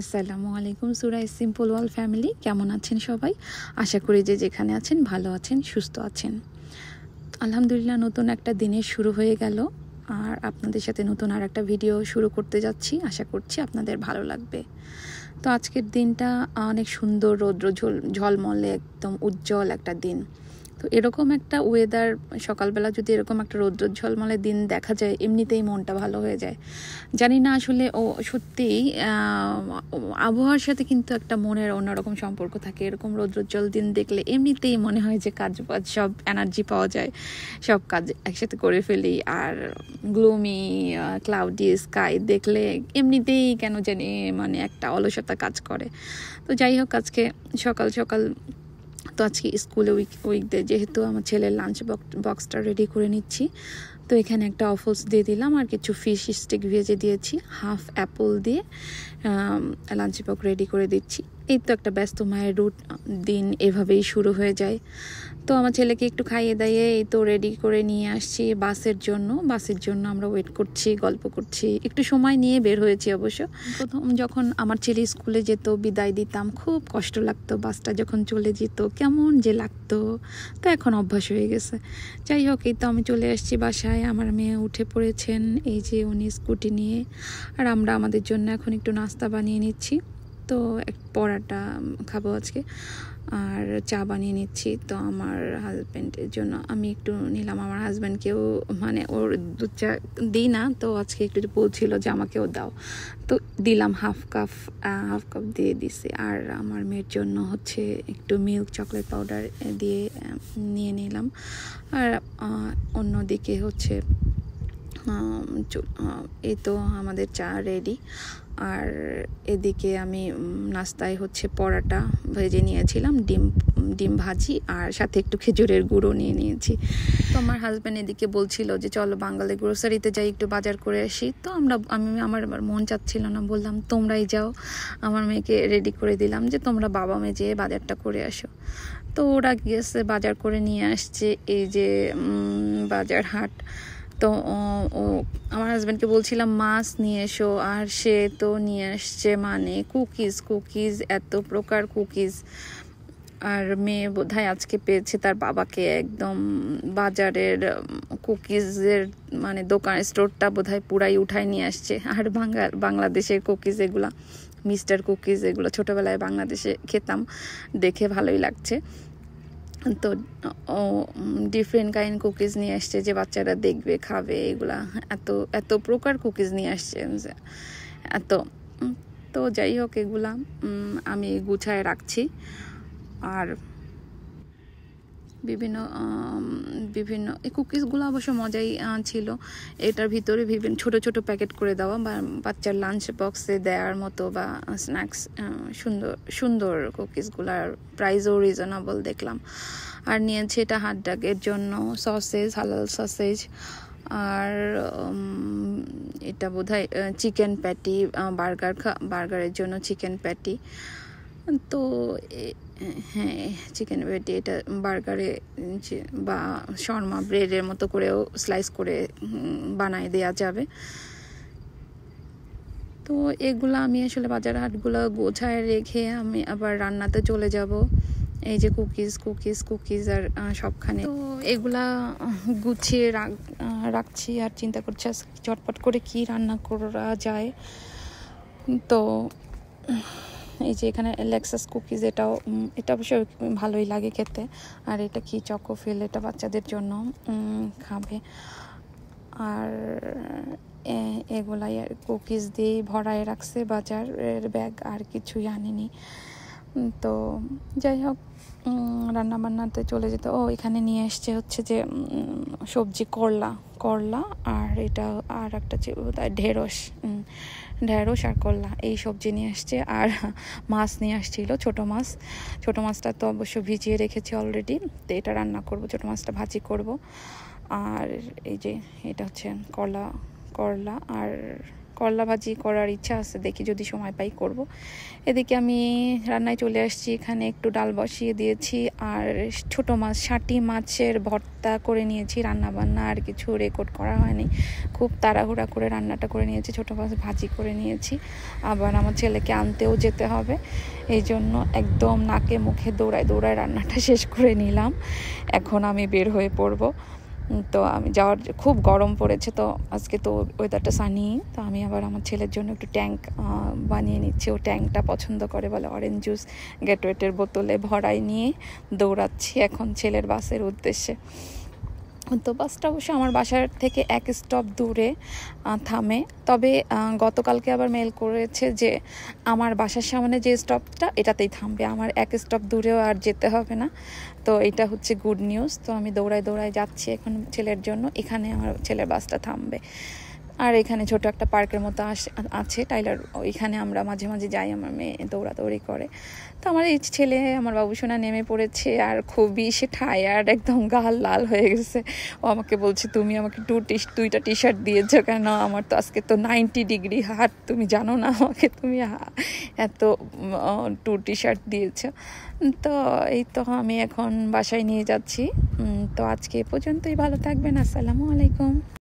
আসসালামু আলাইকুম সুরা সিম্পল ওয়াল ফ্যামিলি কেমন আছেন সবাই আশা করি যে যেখানে আছেন ভালো আছেন সুস্থ আছেন আলহামদুলিল্লাহ নতুন একটা দিনের শুরু হয়ে গেল আর আপনাদের সাথে নতুন আর একটা ভিডিও শুরু করতে যাচ্ছি আশা করছি আপনাদের ভালো লাগবে তো আজকের দিনটা অনেক সুন্দর রৌদ্র ঝলমলে একদম উজ্জ্বল একটা দিন তো এরকম একটা ওয়েদার সকালবেলা যদি এরকম একটা রৌদ্র দিন দেখা যায় এমনিতেই মনটা ভালো হয়ে যায় জানি না আসলে ও সত্যিই আবহাওয়ার সাথে কিন্তু একটা মনের অন্যরকম সম্পর্ক থাকে এরকম রৌদ্রোজ্জ্বল দিন দেখলে এমনিতেই মনে হয় যে কাজ বাজ সব এনার্জি পাওয়া যায় সব কাজ একসাথে করে ফেলি আর গ্লুমি ক্লাউডি স্কাই দেখলে এমনিতেই কেন জানি মানে একটা অলসতা কাজ করে তো যাই হোক আজকে সকাল সকাল তো আজকে স্কুলে উইক উইকডে যেহেতু আমার ছেলের লাঞ্চ বক্সটা রেডি করে নিচ্ছি তো এখানে একটা অফলস দিয়ে দিলাম আর কিছু ফিশ স্টিক ভেজে দিয়েছি হাফ অ্যাপল দিয়ে লাঞ্চ বক্স রেডি করে দিচ্ছি এই তো একটা ব্যস্ত মায়ের রুট দিন এভাবেই শুরু হয়ে যায় তো আমার ছেলেকে একটু খাইয়ে দাইয়ে এই তো রেডি করে নিয়ে আসছি বাসের জন্য বাসের জন্য আমরা ওয়েট করছি গল্প করছি একটু সময় নিয়ে বের হয়েছি অবশ্য প্রথম যখন আমার ছেলে স্কুলে যেত বিদায় দিতাম খুব কষ্ট লাগতো বাসটা যখন চলে যেত কেমন যে লাগতো তো এখন অভ্যাস হয়ে গেছে যাই হোক এই তো আমি চলে আসছি বাসায় আমার মেয়ে উঠে পড়েছেন এই যে উনি স্কুটি নিয়ে আর আমরা আমাদের জন্য এখন একটু নাস্তা বানিয়ে নিচ্ছি তো এক পরাটা খাবো আজকে আর চা বানিয়ে নিচ্ছি তো আমার হাজব্যান্ডের জন্য আমি একটু নিলাম আমার হাজব্যান্ডকেও মানে ওর দুধ চা দিই না তো আজকে একটু বলছিল যে আমাকেও দাও তো দিলাম হাফ কাপ হাফ কাপ দিয়ে দিছি আর আমার মেয়ের জন্য হচ্ছে একটু মিল্ক চকলেট পাউডার দিয়ে নিয়ে নিলাম আর অন্যদিকে হচ্ছে এই তো আমাদের চা রেডি আর এদিকে আমি নাস্তায় হচ্ছে পরাটা ভেজে নিয়েছিলাম ডিম ডিম ভাজি আর সাথে একটু খেজুরের গুঁড়ো নিয়ে নিয়েছি তো আমার হাজব্যান্ড এদিকে বলছিল যে চলো বাঙালি গ্রোসারিতে যাই একটু বাজার করে আসি তো আমরা আমি আমার মন চাচ্ছিল না বললাম তোমরাই যাও আমার মেয়েকে রেডি করে দিলাম যে তোমরা বাবা মেয়ে যেয়ে বাজারটা করে আসো তো ওরা গিয়েছে বাজার করে নিয়ে আসছে এই যে বাজার হাট তো ও আমার হাজব্যান্ডকে বলছিলাম মাছ নিয়ে এসো আর সে তো নিয়ে আসছে মানে কুকিজ কুকিজ এত প্রকার কুকিজ আর মেয়ে বোধহয় আজকে পেয়েছে তার বাবাকে একদম বাজারের কুকিজের মানে দোকান স্টোরটা বোধহয় পুরাই উঠায় নিয়ে আসছে আর বাংলা বাংলাদেশের কুকিজ এগুলা মিস্টার কুকিজ এগুলো ছোটোবেলায় বাংলাদেশে খেতাম দেখে ভালোই লাগছে তো ও ডিফারেন্ট কাইন্ড কুকিজ নিয়ে আসছে যে বাচ্চারা দেখবে খাবে এগুলা এত এত প্রকার কুকিজ নিয়ে আসছে এত তো যাই হোক এগুলা আমি গুছায় রাখছি আর বিভিন্ন বিভিন্ন এই কুকিজগুলো অবশ্য মজাই ছিল এটার ভিতরে বিভিন্ন ছোট ছোট প্যাকেট করে দেওয়া বা বাচ্চার লাঞ্চ বক্সে দেওয়ার মতো বা স্ন্যাক্স সুন্দর সুন্দর কুকিজগুলার প্রাইজও রিজনেবল দেখলাম আর নিয়েছে এটা ডাকের জন্য সসেজ হালাল সসেজ আর এটা বোধ চিকেন প্যাটি বার্গার বার্গারের জন্য চিকেন প্যাটি তো হ্যাঁ চিকেন পেটি এটা বার্গারে বা শর্মা ব্রেডের মতো করেও স্লাইস করে বানায় দেয়া যাবে তো এগুলো আমি আসলে বাজার হাটগুলো গোছায় রেখে আমি আবার রান্নাতে চলে যাব এই যে কুকিজ কুকিজ কুকিজ আর সবখানে তো এগুলা গুছিয়ে রাখছি আর চিন্তা করছি চটপট করে কি রান্না করা যায় তো এই যে এখানে লেক্সাস কুকিজ এটাও এটা অবশ্যই ভালোই লাগে খেতে আর এটা কি চকো ফিল এটা বাচ্চাদের জন্য খাবে আর এগুলাই আর কুকিজ দিয়েই ভরায় রাখছে বাজারের ব্যাগ আর কিছুই আনিনি তো যাই হোক রান্নাবান্নাতে চলে যেত ও এখানে নিয়ে এসছে হচ্ছে যে সবজি করলা করলা আর এটা আর একটা ঢেঁড়স ঢেঁড়স আর করলা এই সবজি নিয়ে আসছে আর মাছ নিয়ে আসছিল ছোট মাছ ছোট মাছটা তো অবশ্য ভিজিয়ে রেখেছি অলরেডি তো এটা রান্না করব ছোট মাছটা ভাজি করব আর এই যে এটা হচ্ছে করলা করলা আর করলা ভাজি করার ইচ্ছা আছে দেখি যদি সময় পাই করব। এদিকে আমি রান্নায় চলে আসছি এখানে একটু ডাল বসিয়ে দিয়েছি আর ছোট মাছ ষাটি মাছের ভর্তা করে নিয়েছি রান্না বান্না আর কিছু রেকর্ড করা হয়নি খুব তাড়াহুড়া করে রান্নাটা করে নিয়েছি ছোট মাছ ভাজি করে নিয়েছি আবার আমার ছেলেকে আনতেও যেতে হবে এই জন্য একদম নাকে মুখে দৌড়ায় দৌড়ায় রান্নাটা শেষ করে নিলাম এখন আমি বের হয়ে পড়বো তো আমি যাওয়ার খুব গরম পড়েছে তো আজকে তো ওয়েদারটা সানি তো আমি আবার আমার ছেলের জন্য একটু ট্যাঙ্ক বানিয়ে নিচ্ছি ও ট্যাঙ্কটা পছন্দ করে বলে অরেঞ্জ জুস গেটওয়েটের বোতলে ভরাই নিয়ে দৌড়াচ্ছি এখন ছেলের বাসের উদ্দেশ্যে তো বাসটা অবশ্য আমার বাসার থেকে এক স্টপ দূরে থামে তবে গতকালকে আবার মেল করেছে যে আমার বাসার সামনে যে স্টপটা এটাতেই থামবে আমার এক স্টপ দূরেও আর যেতে হবে না তো এটা হচ্ছে গুড নিউজ তো আমি দৌড়ায় দৌড়ায় যাচ্ছি এখন ছেলের জন্য এখানে আমার ছেলের বাসটা থামবে আর এখানে ছোট একটা পার্কের মতো আছে টাইলার ওইখানে আমরা মাঝে মাঝে যাই আমার মেয়ে দৌড়াদৌড়ি করে তো আমার এই ছেলে আমার বাবুসোনা নেমে পড়েছে আর খুবই সে ঠায়ার একদম গাল লাল হয়ে গেছে ও আমাকে বলছে তুমি আমাকে টু টি দুইটা টি শার্ট দিয়েছো কেন আমার তো আজকে তো নাইনটি ডিগ্রি হাট তুমি জানো না আমাকে তুমি এত টু টি শার্ট দিয়েছো তো এই তো আমি এখন বাসায় নিয়ে যাচ্ছি তো আজকে পর্যন্তই ভালো থাকবেন আসসালামু আলাইকুম